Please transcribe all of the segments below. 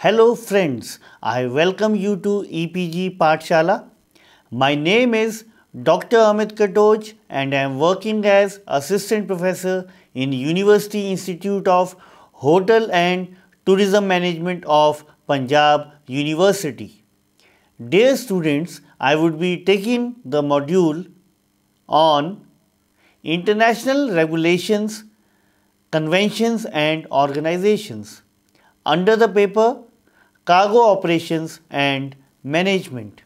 Hello friends, I welcome you to EPG Patshala. My name is Dr. Amit Katoch and I am working as Assistant Professor in University Institute of Hotel and Tourism Management of Punjab University. Dear students, I would be taking the module on International Regulations, Conventions and Organizations. Under the paper cargo operations and management.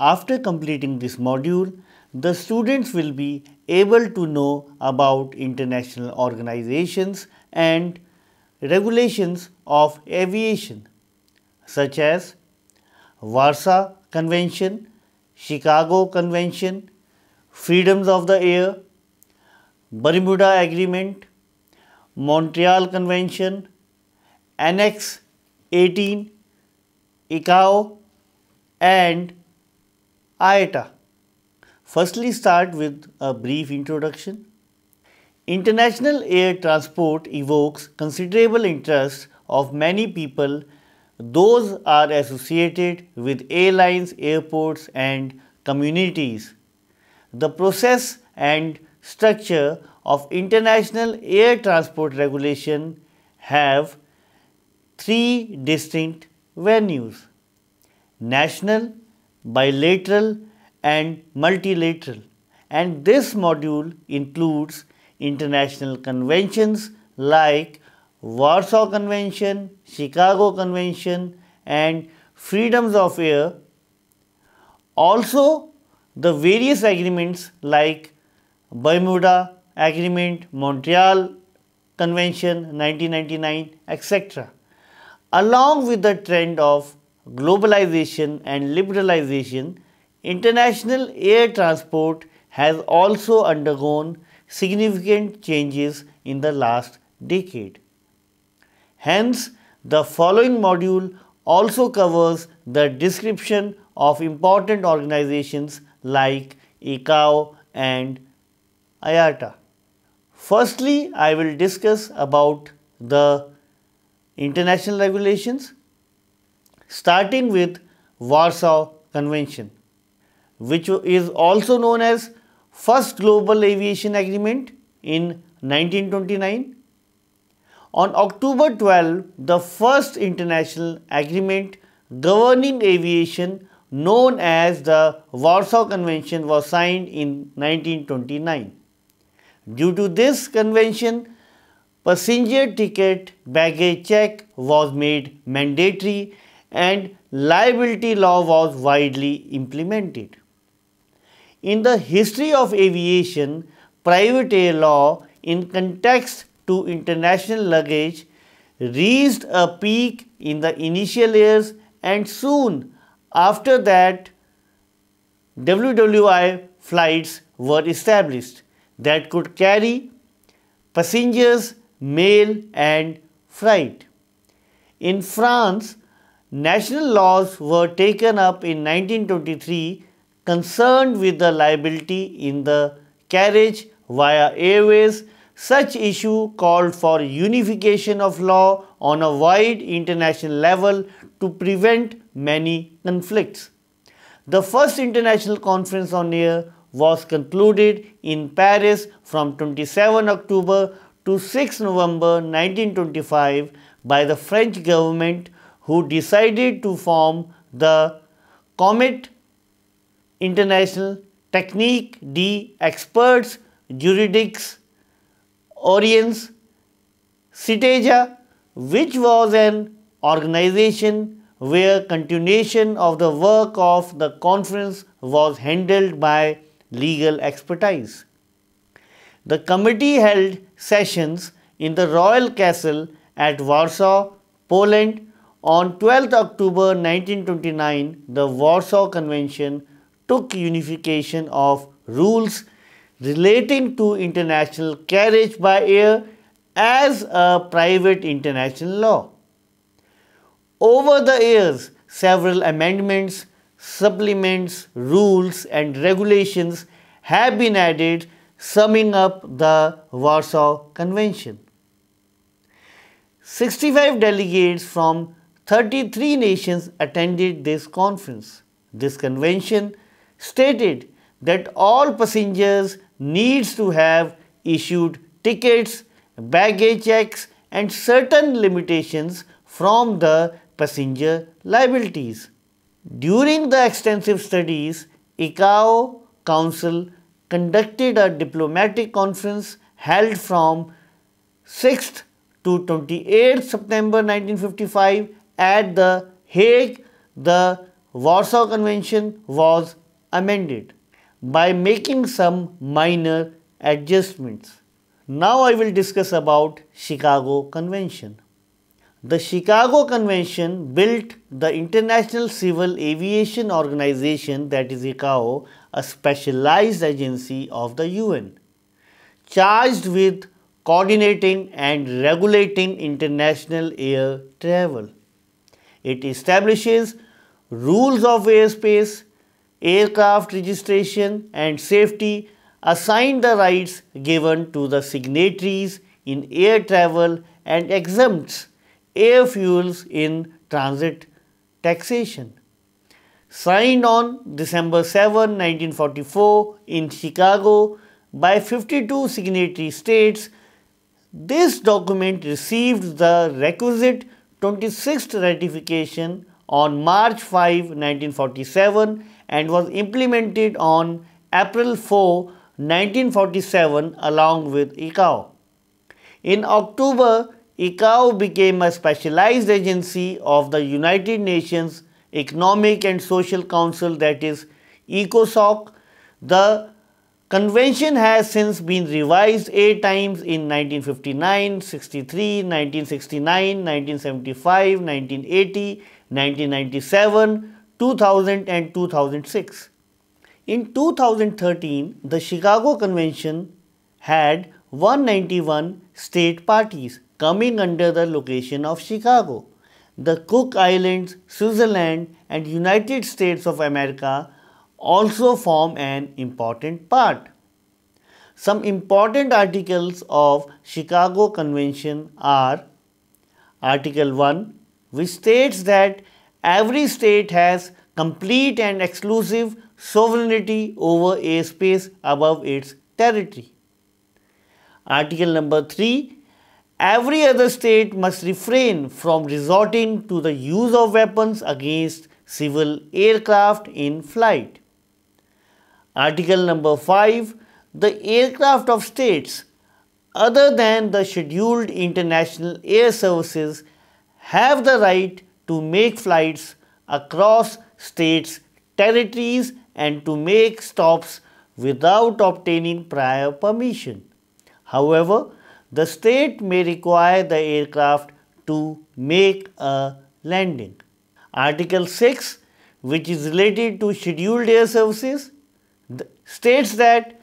After completing this module, the students will be able to know about international organizations and regulations of aviation such as Warsaw Convention, Chicago Convention, Freedoms of the Air, Bermuda Agreement, Montreal Convention, Annex 18 icao, and iota. Firstly, start with a brief introduction. International air transport evokes considerable interest of many people. Those are associated with airlines, airports, and communities. The process and structure of international air transport regulation have three distinct venues national, bilateral and multilateral and this module includes international conventions like Warsaw Convention, Chicago Convention and freedoms of air. Also the various agreements like Bermuda Agreement, Montreal Convention 1999 etc. Along with the trend of globalization and liberalization, international air transport has also undergone significant changes in the last decade. Hence, the following module also covers the description of important organizations like ICAO and IATA. Firstly, I will discuss about the international regulations, starting with Warsaw Convention, which is also known as First Global Aviation Agreement in 1929. On October 12, the first international agreement governing aviation known as the Warsaw Convention was signed in 1929. Due to this convention, passenger ticket baggage check was made mandatory and liability law was widely implemented. In the history of aviation, private air law in context to international luggage reached a peak in the initial years and soon after that WWI flights were established that could carry passengers mail and freight. In France, national laws were taken up in 1923 concerned with the liability in the carriage via airways. Such issue called for unification of law on a wide international level to prevent many conflicts. The first international conference on air was concluded in Paris from 27 October to 6 November 1925 by the French government who decided to form the Comet International Technique de Experts Juridics Orients Citeja which was an organization where continuation of the work of the conference was handled by legal expertise. The committee held sessions in the Royal Castle at Warsaw, Poland. On 12 October 1929, the Warsaw Convention took unification of rules relating to international carriage by air as a private international law. Over the years, several amendments, supplements, rules and regulations have been added summing up the Warsaw Convention. 65 delegates from 33 nations attended this conference. This convention stated that all passengers needs to have issued tickets, baggage checks and certain limitations from the passenger liabilities. During the extensive studies, ICAO Council conducted a diplomatic conference held from 6th to 28th September 1955 at The Hague. The Warsaw Convention was amended by making some minor adjustments. Now I will discuss about Chicago Convention. The Chicago Convention built the International Civil Aviation Organization that is ICAO, a specialized agency of the UN, charged with coordinating and regulating international air travel. It establishes rules of airspace, aircraft registration and safety assigned the rights given to the signatories in air travel and exempts air fuels in transit taxation. Signed on December 7, 1944 in Chicago by 52 signatory states, this document received the requisite 26th ratification on March 5, 1947 and was implemented on April 4, 1947 along with ICAO. In October ICAO became a specialized agency of the United Nations Economic and Social Council that is ECOSOC. The convention has since been revised 8 times in 1959, 63, 1969, 1975, 1980, 1997, 2000 and 2006. In 2013, the Chicago Convention had 191 state parties coming under the location of Chicago. The Cook Islands, Switzerland and United States of America also form an important part. Some important articles of Chicago Convention are Article 1 which states that every state has complete and exclusive sovereignty over airspace above its territory. Article number 3 every other state must refrain from resorting to the use of weapons against civil aircraft in flight. Article number 5 The aircraft of states other than the scheduled international air services have the right to make flights across states' territories and to make stops without obtaining prior permission. However, the state may require the aircraft to make a landing. Article 6, which is related to scheduled air services, states that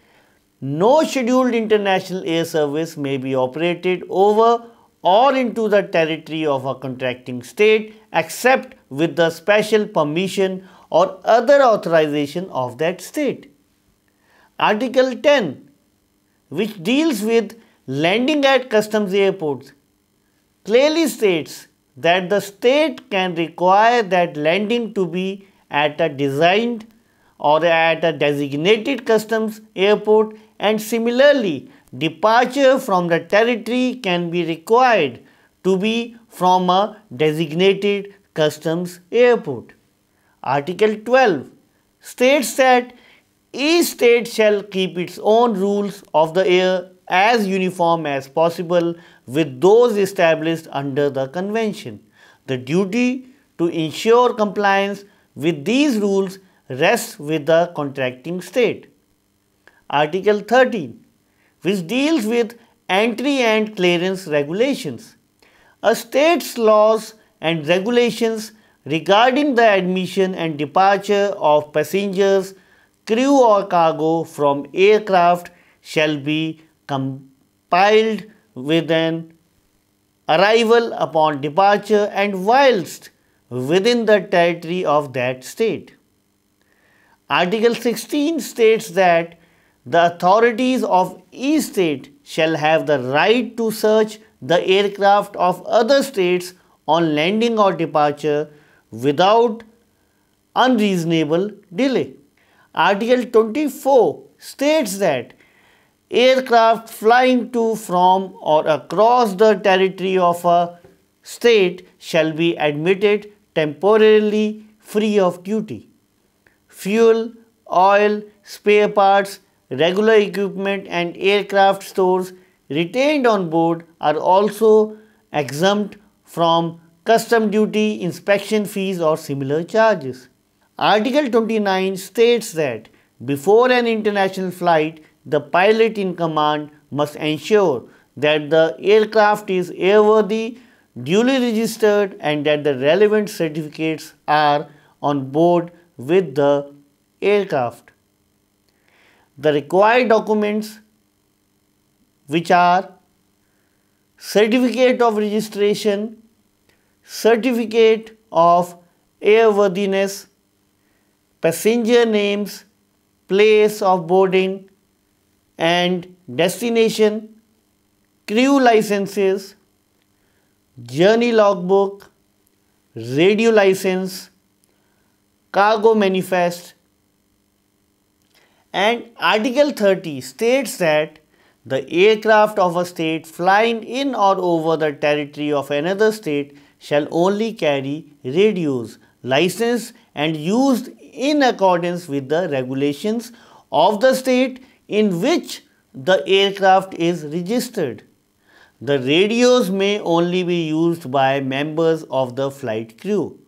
no scheduled international air service may be operated over or into the territory of a contracting state except with the special permission or other authorization of that state. Article 10 which deals with landing at customs airports clearly states that the state can require that landing to be at a designed or at a designated customs airport and similarly departure from the territory can be required to be from a designated customs airport. Article 12 states that each state shall keep its own rules of the air as uniform as possible with those established under the convention. The duty to ensure compliance with these rules rests with the contracting state. Article 13 which deals with entry and clearance regulations. A state's laws and regulations regarding the admission and departure of passengers, crew or cargo from aircraft shall be compiled with an arrival upon departure and whilst within the territory of that state. Article 16 states that the authorities of each state shall have the right to search the aircraft of other states on landing or departure without unreasonable delay. Article 24 states that aircraft flying to, from or across the territory of a state shall be admitted temporarily free of duty. Fuel, oil, spare parts, regular equipment and aircraft stores retained on board are also exempt from custom duty, inspection fees or similar charges. Article 29 states that before an international flight, the pilot in command must ensure that the aircraft is airworthy, duly registered and that the relevant certificates are on board with the aircraft. The required documents which are certificate of registration, certificate of airworthiness, passenger names, place of boarding, and destination, crew licenses, journey logbook, radio license, cargo manifest, and Article 30 states that the aircraft of a state flying in or over the territory of another state shall only carry radios licensed and used in accordance with the regulations of the state in which the aircraft is registered. The radios may only be used by members of the flight crew,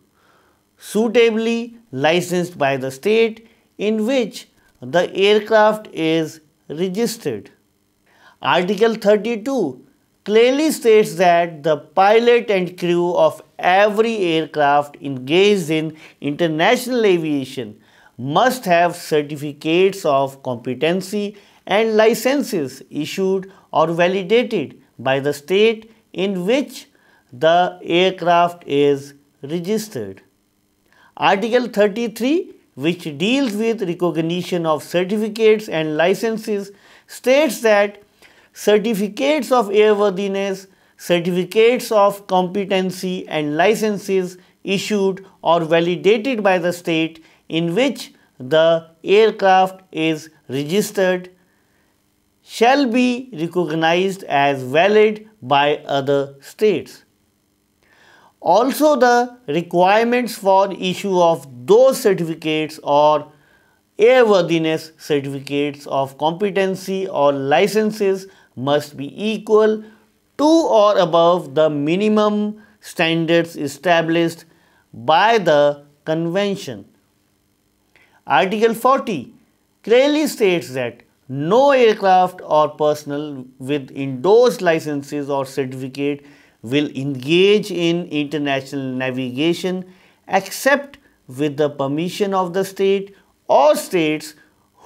suitably licensed by the state in which the aircraft is registered. Article 32 clearly states that the pilot and crew of every aircraft engaged in international aviation must have certificates of competency and licenses issued or validated by the state in which the aircraft is registered. Article 33 which deals with recognition of certificates and licenses states that certificates of airworthiness, certificates of competency and licenses issued or validated by the state in which the aircraft is registered shall be recognized as valid by other states. Also the requirements for issue of those certificates or airworthiness certificates of competency or licenses must be equal to or above the minimum standards established by the convention. Article 40 clearly states that no aircraft or personnel with endorsed licenses or certificate will engage in international navigation except with the permission of the state or states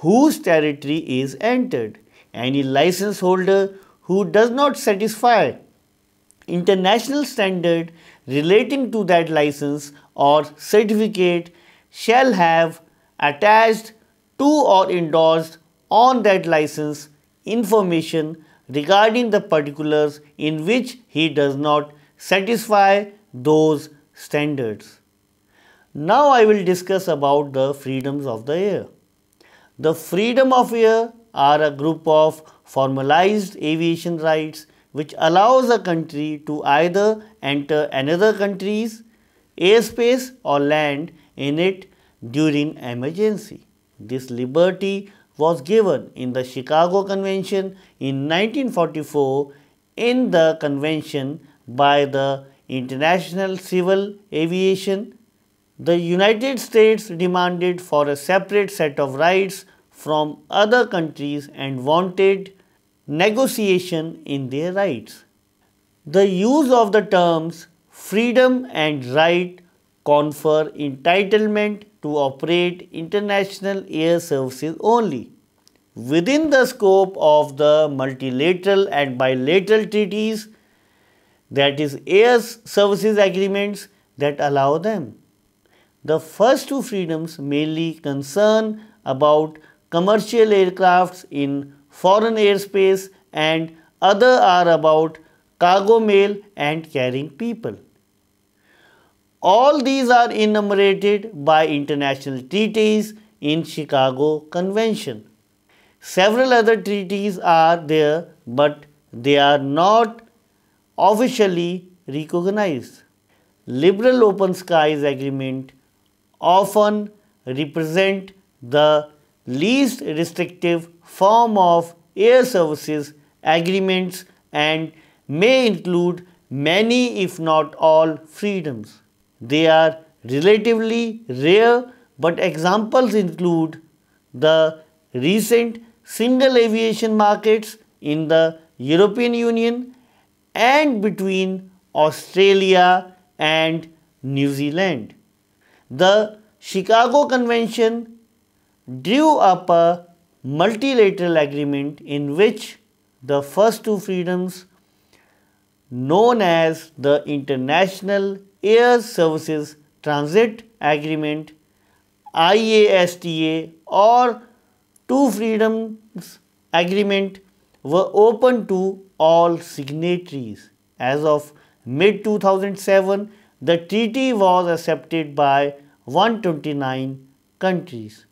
whose territory is entered. Any license holder who does not satisfy international standard relating to that license or certificate shall have attached to or endorsed on that license information regarding the particulars in which he does not satisfy those standards. Now I will discuss about the freedoms of the air. The freedom of air are a group of formalized aviation rights which allows a country to either enter another country's airspace or land in it during emergency. This liberty was given in the Chicago Convention in 1944 in the convention by the International Civil Aviation. The United States demanded for a separate set of rights from other countries and wanted negotiation in their rights. The use of the terms freedom and right confer entitlement to operate international air services only within the scope of the multilateral and bilateral treaties that is air services agreements that allow them. The first two freedoms mainly concern about commercial aircrafts in foreign airspace and other are about cargo mail and carrying people. All these are enumerated by international treaties in Chicago Convention. Several other treaties are there but they are not officially recognized. Liberal Open Skies Agreement often represent the least restrictive form of air services agreements and may include many if not all freedoms. They are relatively rare but examples include the recent single aviation markets in the European Union and between Australia and New Zealand. The Chicago Convention drew up a multilateral agreement in which the first two freedoms known as the international Air Services Transit Agreement, IASTA or Two Freedoms Agreement were open to all signatories. As of mid-2007, the treaty was accepted by 129 countries.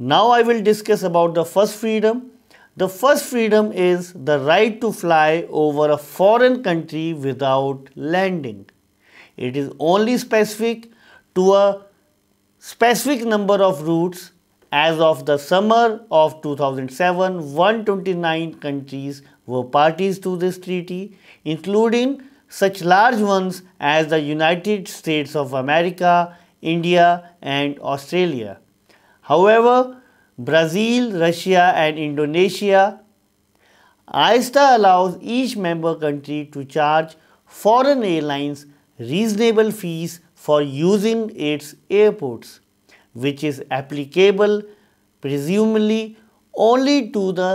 Now I will discuss about the first freedom. The first freedom is the right to fly over a foreign country without landing. It is only specific to a specific number of routes as of the summer of 2007, 129 countries were parties to this treaty, including such large ones as the United States of America, India and Australia. However, Brazil, Russia and Indonesia, ISTA allows each member country to charge foreign airlines reasonable fees for using its airports, which is applicable presumably only to the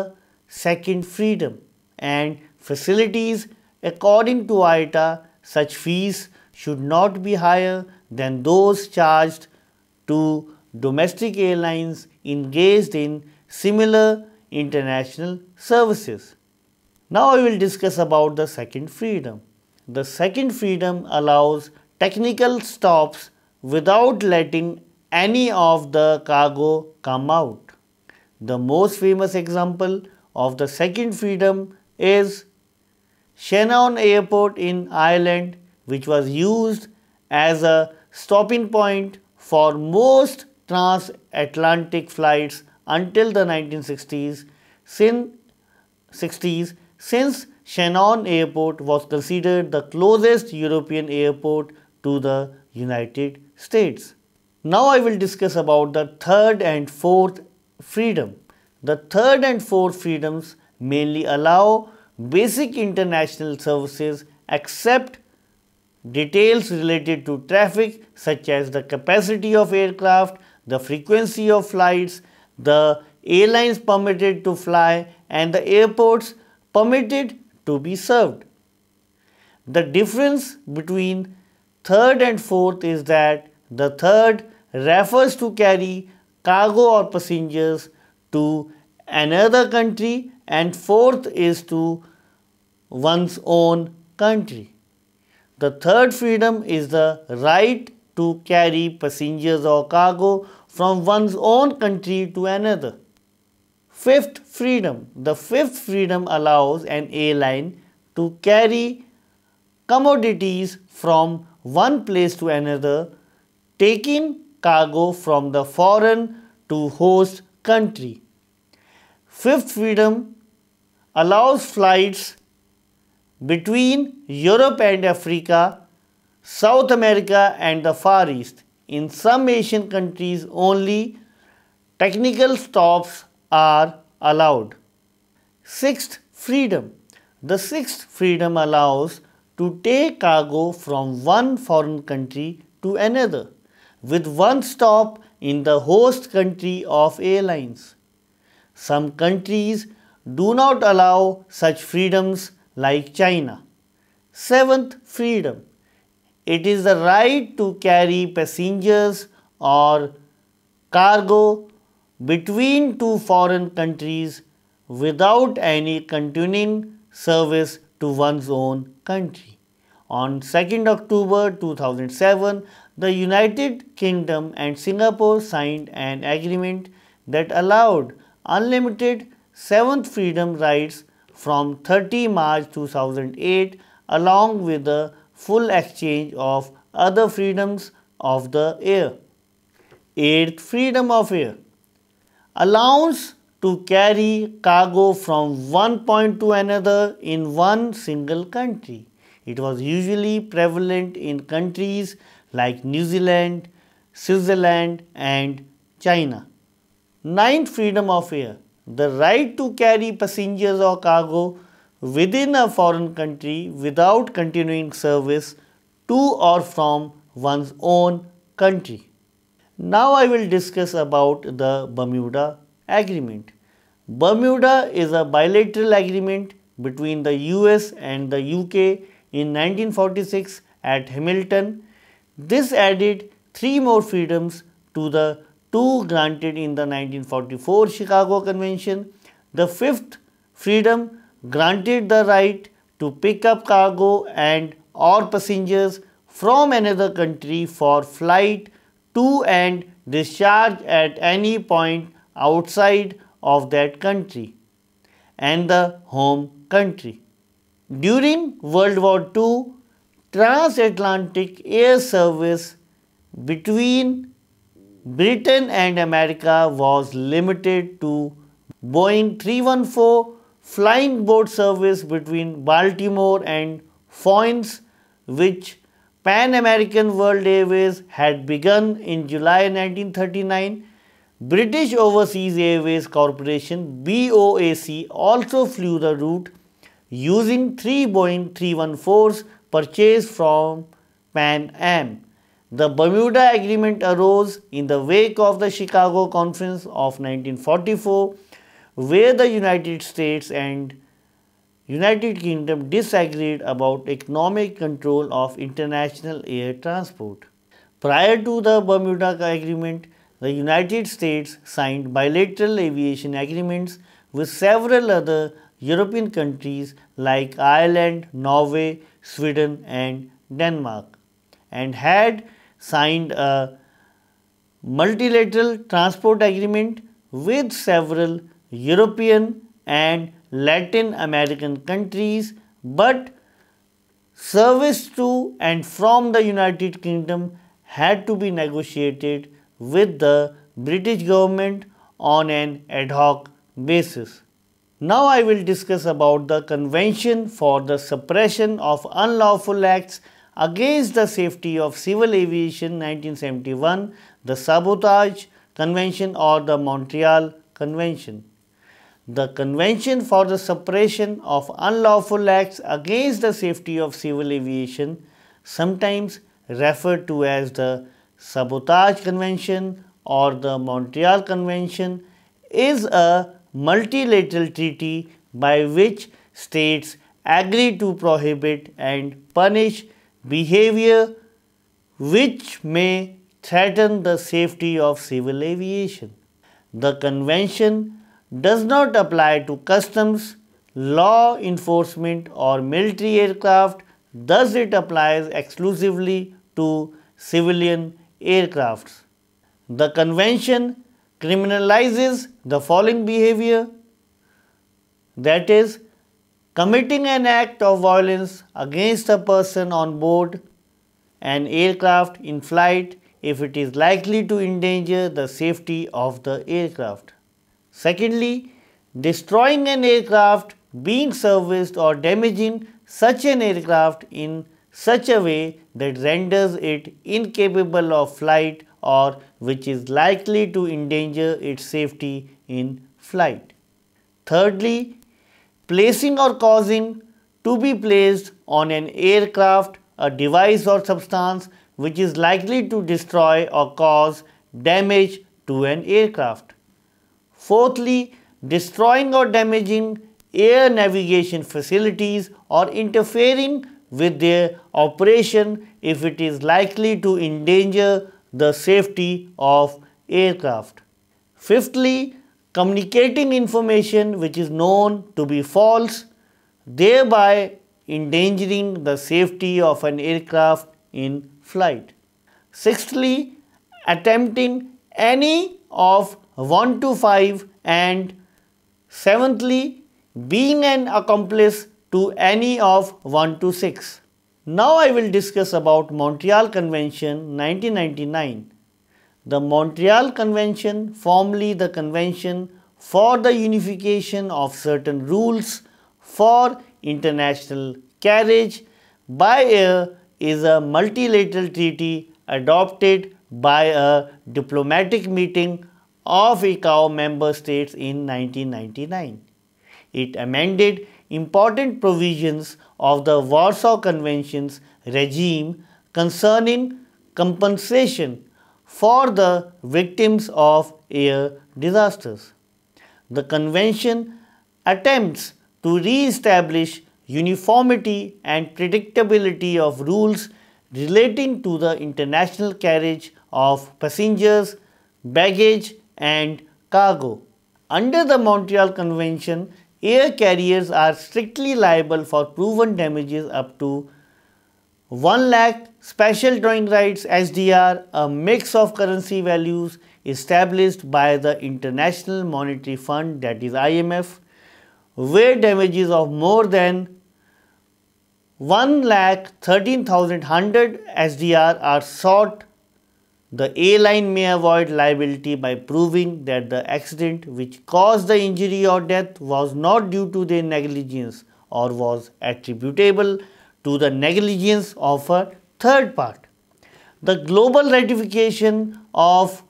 second freedom and facilities according to ITA such fees should not be higher than those charged to domestic airlines engaged in similar international services. Now I will discuss about the second freedom. The second freedom allows technical stops without letting any of the cargo come out. The most famous example of the second freedom is Shannon Airport in Ireland which was used as a stopping point for most transatlantic flights until the 1960s since, 60s, since Shannon Airport was considered the closest European airport to the United States. Now I will discuss about the third and fourth freedom. The third and fourth freedoms mainly allow basic international services except details related to traffic such as the capacity of aircraft, the frequency of flights, the airlines permitted to fly and the airports permitted to be served. The difference between third and fourth is that the third refers to carry cargo or passengers to another country and fourth is to one's own country. The third freedom is the right to carry passengers or cargo from one's own country to another. Fifth freedom. The fifth freedom allows an airline to carry commodities from one place to another, taking cargo from the foreign to host country. Fifth freedom allows flights between Europe and Africa, South America and the Far East. In some Asian countries only, technical stops are allowed. Sixth freedom. The sixth freedom allows to take cargo from one foreign country to another with one stop in the host country of airlines. Some countries do not allow such freedoms like China. Seventh freedom. It is the right to carry passengers or cargo between two foreign countries without any continuing service to one's own country. On 2nd October 2007, the United Kingdom and Singapore signed an agreement that allowed unlimited seventh freedom rights from 30 March 2008 along with the full exchange of other freedoms of the air. Eighth freedom of air allows to carry cargo from one point to another in one single country. It was usually prevalent in countries like New Zealand, Switzerland and China. Ninth freedom of air, the right to carry passengers or cargo within a foreign country without continuing service to or from one's own country. Now I will discuss about the Bermuda Agreement. Bermuda is a bilateral agreement between the US and the UK in 1946 at Hamilton. This added three more freedoms to the two granted in the 1944 Chicago Convention. The fifth freedom granted the right to pick up cargo and or passengers from another country for flight to and discharge at any point outside of that country and the home country. During World War II, transatlantic air service between Britain and America was limited to Boeing 314 flying boat service between Baltimore and Foynes, which Pan American World Airways had begun in July 1939. British Overseas Airways Corporation BOAC also flew the route using three Boeing 314s purchased from Pan Am. The Bermuda Agreement arose in the wake of the Chicago Conference of 1944 where the United States and United Kingdom disagreed about economic control of international air transport. Prior to the Bermuda Agreement, the United States signed bilateral aviation agreements with several other European countries like Ireland, Norway, Sweden and Denmark and had signed a multilateral transport agreement with several European and Latin American countries, but service to and from the United Kingdom had to be negotiated with the British government on an ad hoc basis. Now I will discuss about the Convention for the Suppression of Unlawful Acts Against the Safety of Civil Aviation 1971, the Sabotage Convention or the Montreal Convention. The Convention for the Suppression of Unlawful Acts Against the Safety of Civil Aviation, sometimes referred to as the Sabotage Convention or the Montreal Convention, is a multilateral treaty by which states agree to prohibit and punish behavior which may threaten the safety of civil aviation. The convention does not apply to customs, law enforcement or military aircraft, thus it applies exclusively to civilian aircrafts. The convention criminalizes the following behavior that is committing an act of violence against a person on board an aircraft in flight if it is likely to endanger the safety of the aircraft. Secondly, destroying an aircraft, being serviced or damaging such an aircraft in such a way that renders it incapable of flight or which is likely to endanger its safety in flight. Thirdly, placing or causing to be placed on an aircraft, a device or substance which is likely to destroy or cause damage to an aircraft. Fourthly, destroying or damaging air navigation facilities or interfering with their operation if it is likely to endanger the safety of aircraft. Fifthly, communicating information which is known to be false, thereby endangering the safety of an aircraft in flight. Sixthly, attempting any of 1 to 5 and seventhly being an accomplice to any of 1 to 6. Now I will discuss about Montreal Convention 1999. The Montreal Convention, formerly the Convention for the Unification of Certain Rules for International Carriage by Air is a multilateral treaty adopted by a diplomatic meeting of ICAO member states in 1999. It amended important provisions of the Warsaw Convention's regime concerning compensation for the victims of air disasters. The convention attempts to re-establish uniformity and predictability of rules relating to the international carriage of passengers, baggage and cargo. Under the Montreal Convention, air carriers are strictly liable for proven damages up to 1 lakh special drawing rights SDR, a mix of currency values established by the International Monetary Fund that is IMF, where damages of more than 1 lakh thirteen thousand hundred SDR are sought the A line may avoid liability by proving that the accident which caused the injury or death was not due to their negligence or was attributable to the negligence of a third part. The global ratification of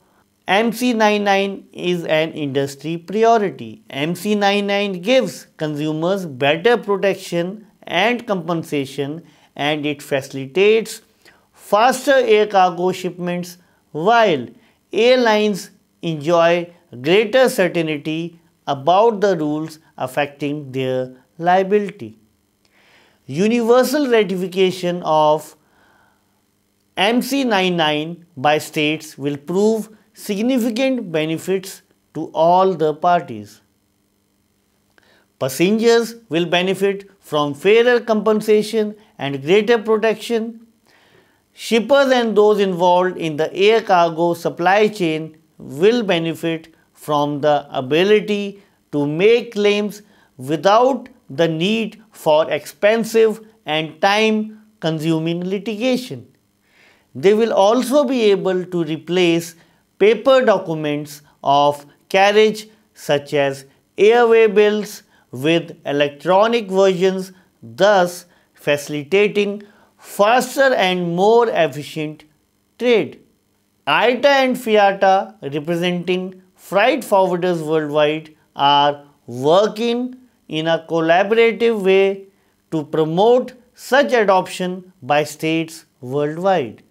MC99 is an industry priority. MC99 gives consumers better protection and compensation and it facilitates faster air cargo shipments while airlines enjoy greater certainty about the rules affecting their liability. Universal ratification of MC99 by states will prove significant benefits to all the parties. Passengers will benefit from fairer compensation and greater protection Shippers and those involved in the air cargo supply chain will benefit from the ability to make claims without the need for expensive and time consuming litigation. They will also be able to replace paper documents of carriage such as airway bills with electronic versions thus facilitating faster and more efficient trade. IATA and FIATA representing freight forwarders worldwide are working in a collaborative way to promote such adoption by states worldwide.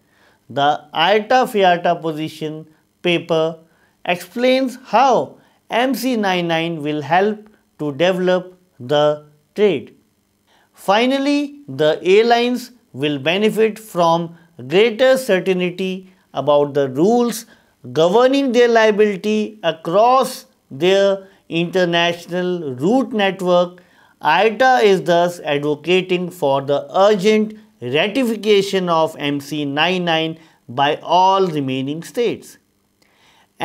The IATA-FIATA position paper explains how MC99 will help to develop the trade. Finally, the airlines will benefit from greater certainty about the rules governing their liability across their international route network. IATA is thus advocating for the urgent ratification of MC 99 by all remaining states.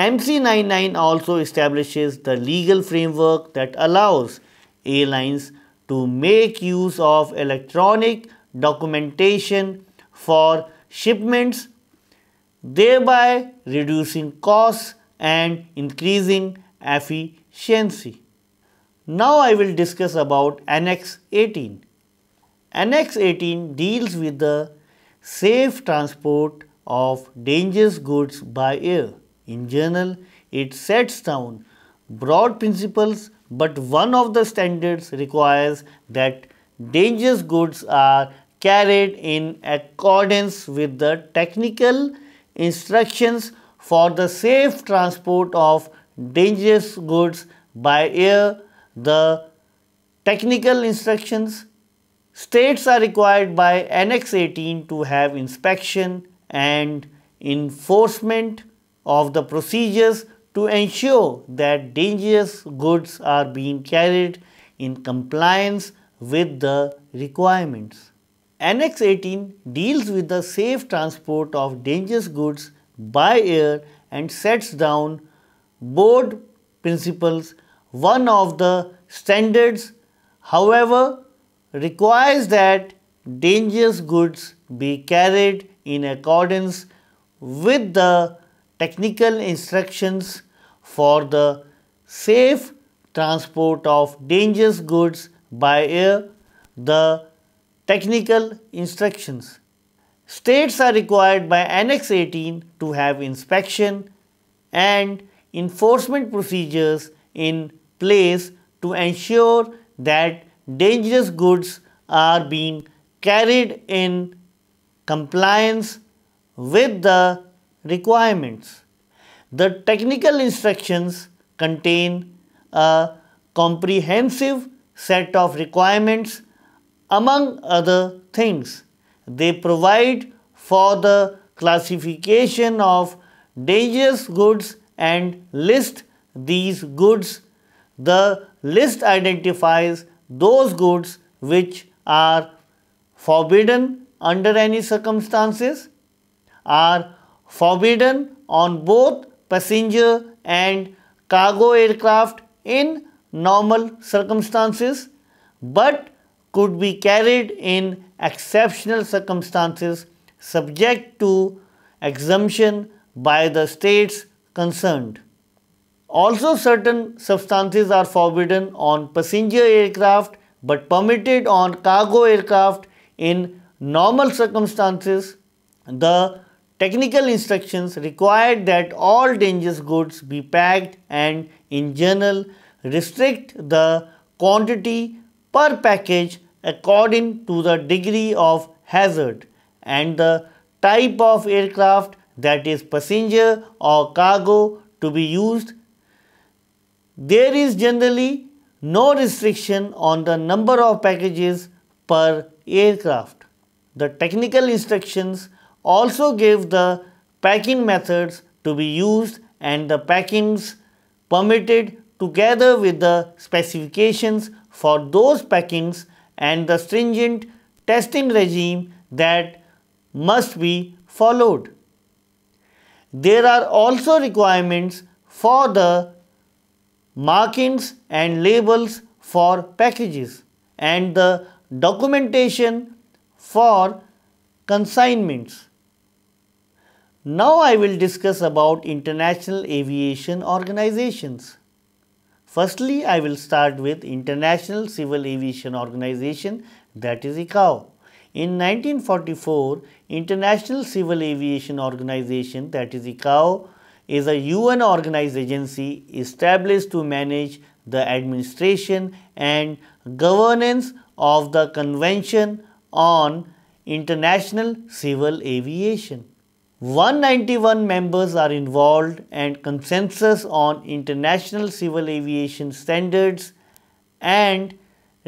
MC 99 also establishes the legal framework that allows airlines to make use of electronic documentation for shipments, thereby reducing costs and increasing efficiency. Now I will discuss about Annex 18. Annex 18 deals with the safe transport of dangerous goods by air. In general, it sets down broad principles but one of the standards requires that dangerous goods are carried in accordance with the technical instructions for the safe transport of dangerous goods by air, the technical instructions. States are required by Annex 18 to have inspection and enforcement of the procedures to ensure that dangerous goods are being carried in compliance with the requirements. Annex 18 deals with the safe transport of dangerous goods by air and sets down board principles, one of the standards, however, requires that dangerous goods be carried in accordance with the technical instructions for the safe transport of dangerous goods by air, the Technical instructions. States are required by Annex 18 to have inspection and enforcement procedures in place to ensure that dangerous goods are being carried in compliance with the requirements. The technical instructions contain a comprehensive set of requirements among other things, they provide for the classification of dangerous goods and list these goods. The list identifies those goods which are forbidden under any circumstances, are forbidden on both passenger and cargo aircraft in normal circumstances, but could be carried in exceptional circumstances subject to exemption by the states concerned. Also certain substances are forbidden on passenger aircraft but permitted on cargo aircraft in normal circumstances. The technical instructions required that all dangerous goods be packed and in general restrict the quantity per package according to the degree of hazard and the type of aircraft that is passenger or cargo to be used. There is generally no restriction on the number of packages per aircraft. The technical instructions also give the packing methods to be used and the packings permitted together with the specifications for those packings and the stringent testing regime that must be followed. There are also requirements for the markings and labels for packages and the documentation for consignments. Now I will discuss about international aviation organizations. Firstly, I will start with International Civil Aviation Organization that is ICAO. In 1944, International Civil Aviation Organization that is ICAO is a UN organized agency established to manage the administration and governance of the Convention on International Civil Aviation. 191 members are involved and consensus on international civil aviation standards and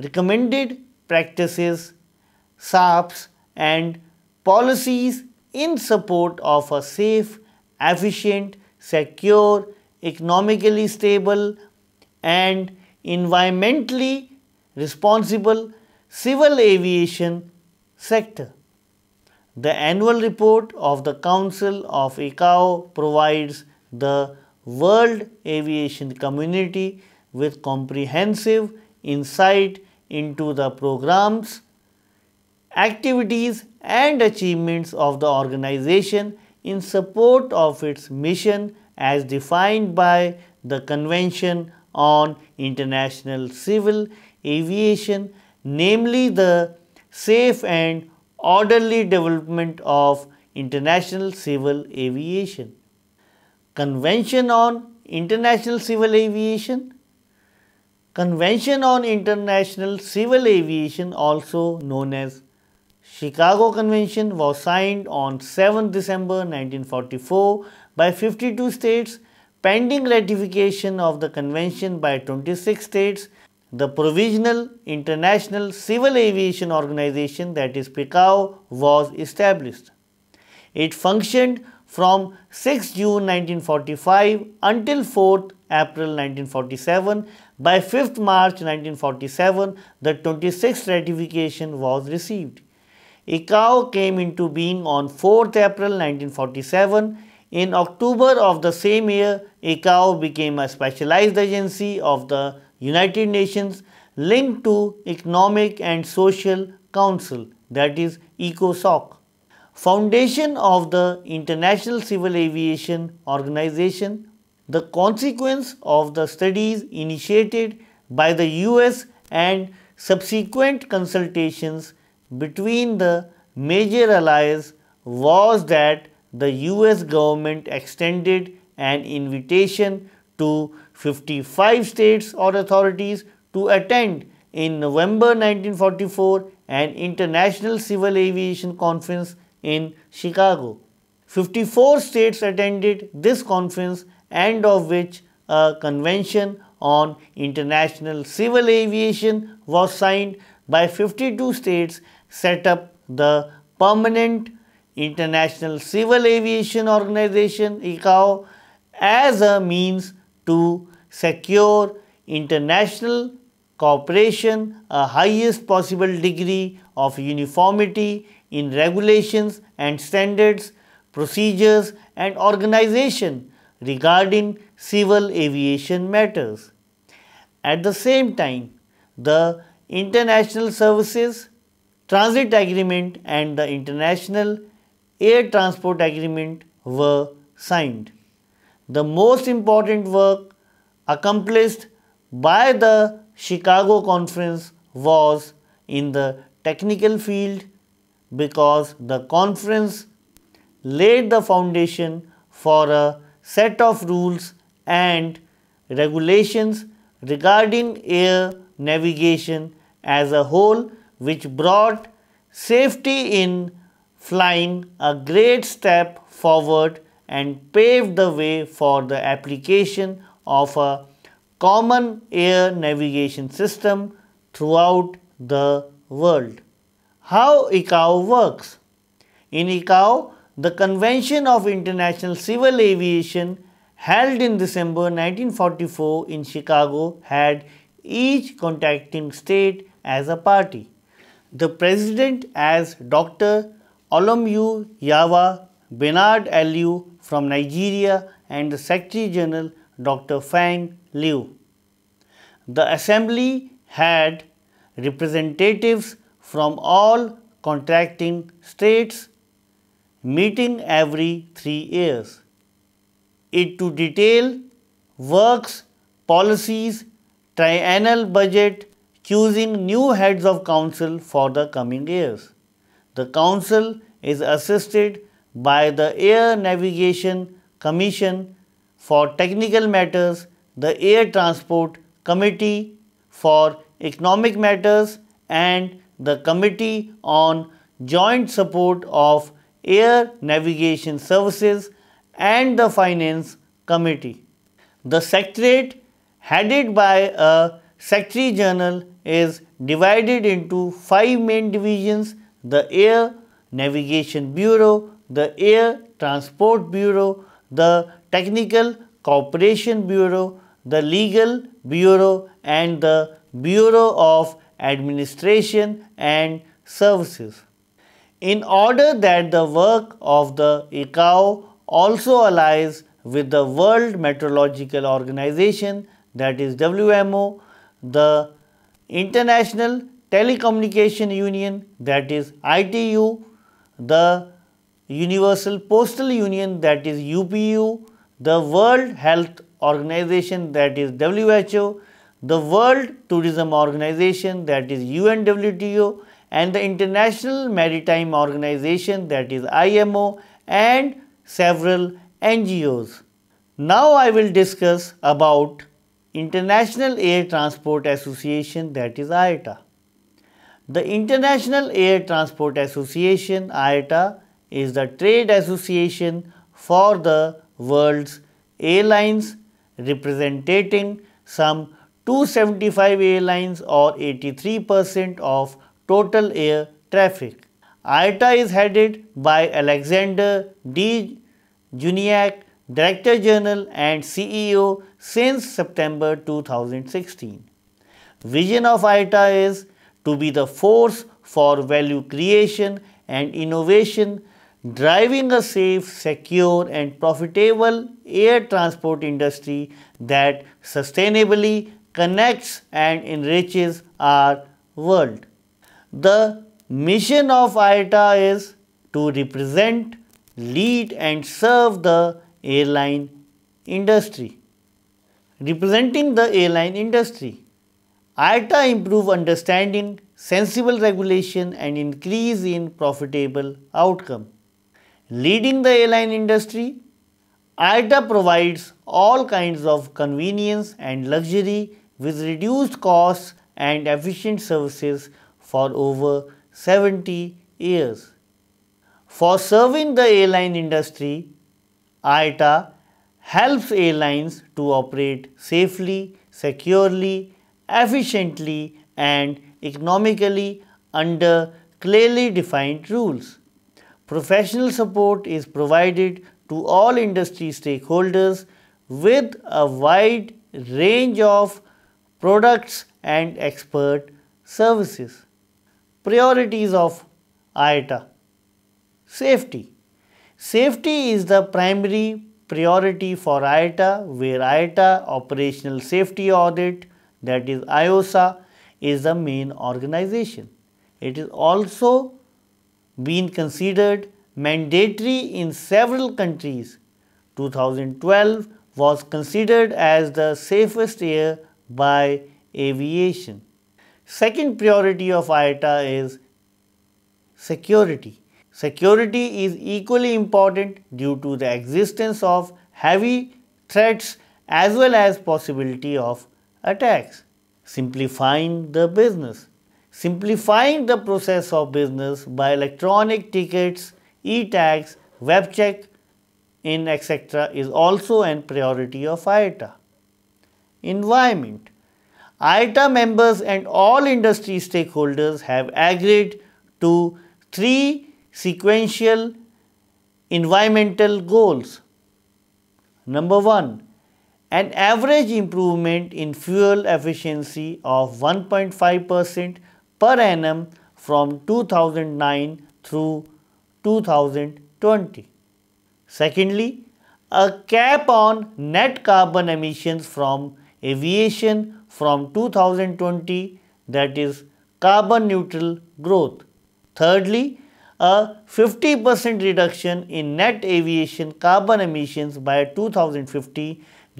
recommended practices, SAPs and policies in support of a safe, efficient, secure, economically stable and environmentally responsible civil aviation sector. The annual report of the Council of ICAO provides the world aviation community with comprehensive insight into the programs, activities and achievements of the organization in support of its mission as defined by the Convention on International Civil Aviation, namely the safe and orderly development of international civil aviation. Convention on International Civil Aviation Convention on International Civil Aviation also known as Chicago Convention was signed on 7 December 1944 by 52 states pending ratification of the convention by 26 states the Provisional International Civil Aviation Organization that is PICAO was established. It functioned from 6 June 1945 until 4th April 1947. By 5th March 1947, the 26th ratification was received. ICAO came into being on 4th April 1947. In October of the same year, ICAO became a specialized agency of the United Nations linked to Economic and Social Council that is ECOSOC. Foundation of the International Civil Aviation Organization. The consequence of the studies initiated by the US and subsequent consultations between the major allies was that the US government extended an invitation to 55 states or authorities to attend in November 1944 an International Civil Aviation Conference in Chicago. 54 states attended this conference and of which a convention on international civil aviation was signed by 52 states set up the permanent International Civil Aviation Organization ICAO as a means to secure international cooperation, a highest possible degree of uniformity in regulations and standards, procedures and organization regarding civil aviation matters. At the same time, the International Services Transit Agreement and the International Air Transport Agreement were signed the most important work accomplished by the Chicago conference was in the technical field because the conference laid the foundation for a set of rules and regulations regarding air navigation as a whole which brought safety in flying a great step forward and paved the way for the application of a common air navigation system throughout the world. How ICAO works? In ICAO, the Convention of International Civil Aviation held in December 1944 in Chicago had each contacting state as a party. The president as Dr. Olomu Yawa, Bernard Alliu from Nigeria and the Secretary General Dr. Fang Liu. The assembly had representatives from all contracting states meeting every three years. It to detail works, policies, triennial budget, choosing new heads of council for the coming years. The council is assisted by the Air Navigation Commission for technical matters, the Air Transport Committee for economic matters and the Committee on Joint Support of Air Navigation Services and the Finance Committee. The Secretariat headed by a Secretary General is divided into five main divisions, the Air Navigation Bureau, the Air Transport Bureau, the Technical Cooperation Bureau, the Legal Bureau and the Bureau of Administration and Services. In order that the work of the ICAO also allies with the World Meteorological Organization that is WMO, the International Telecommunication Union that is ITU, the Universal Postal Union that is UPU, the World Health Organization that is WHO, the World Tourism Organization that is UNWTO and the International Maritime Organization that is IMO and several NGOs. Now I will discuss about International Air Transport Association that is IATA. The International Air Transport Association IATA is the trade association for the world's airlines representing some 275 airlines or 83% of total air traffic. IATA is headed by Alexander D. Juniak, Director General and CEO since September 2016. Vision of IATA is to be the force for value creation and innovation driving a safe, secure and profitable air transport industry that sustainably connects and enriches our world. The mission of IATA is to represent, lead and serve the airline industry. Representing the airline industry, IATA improve understanding, sensible regulation and increase in profitable outcome. Leading the airline industry, IATA provides all kinds of convenience and luxury with reduced costs and efficient services for over 70 years. For serving the airline industry, IATA helps airlines to operate safely, securely, efficiently and economically under clearly defined rules. Professional support is provided to all industry stakeholders with a wide range of products and expert services. Priorities of IATA Safety Safety is the primary priority for IATA where IATA Operational Safety Audit that is IOSA is the main organization. It is also been considered mandatory in several countries. 2012 was considered as the safest year by aviation. Second priority of IATA is security. Security is equally important due to the existence of heavy threats as well as possibility of attacks. Simplifying the business simplifying the process of business by electronic tickets, e-tags, web check in etc. is also an priority of IATA. Environment IATA members and all industry stakeholders have agreed to three sequential environmental goals. Number one, an average improvement in fuel efficiency of 1.5 percent per annum from 2009 through 2020. Secondly, a cap on net carbon emissions from aviation from 2020 that is carbon neutral growth. Thirdly, a 50% reduction in net aviation carbon emissions by 2050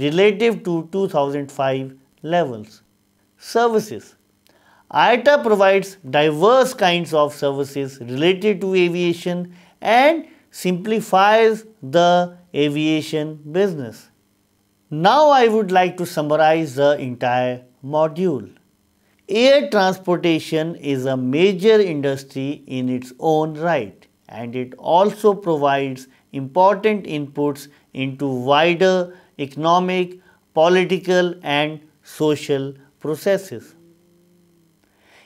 relative to 2005 levels. Services IATA provides diverse kinds of services related to aviation and simplifies the aviation business. Now I would like to summarize the entire module. Air transportation is a major industry in its own right and it also provides important inputs into wider economic, political and social processes.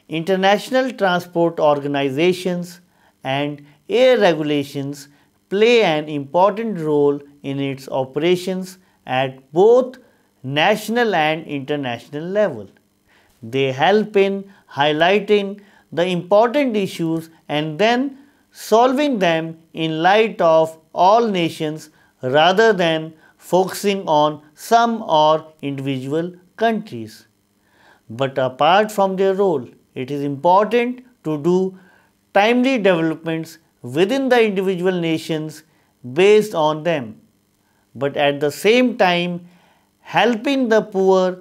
International transport organizations and air regulations play an important role in its operations at both national and international level. They help in highlighting the important issues and then solving them in light of all nations rather than focusing on some or individual countries. But apart from their role, it is important to do timely developments within the individual nations based on them, but at the same time helping the poor,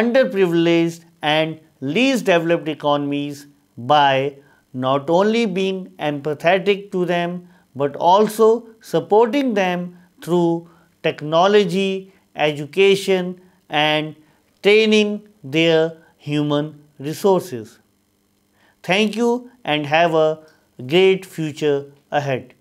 underprivileged and least developed economies by not only being empathetic to them but also supporting them through technology, education and training their human resources. Thank you and have a great future ahead.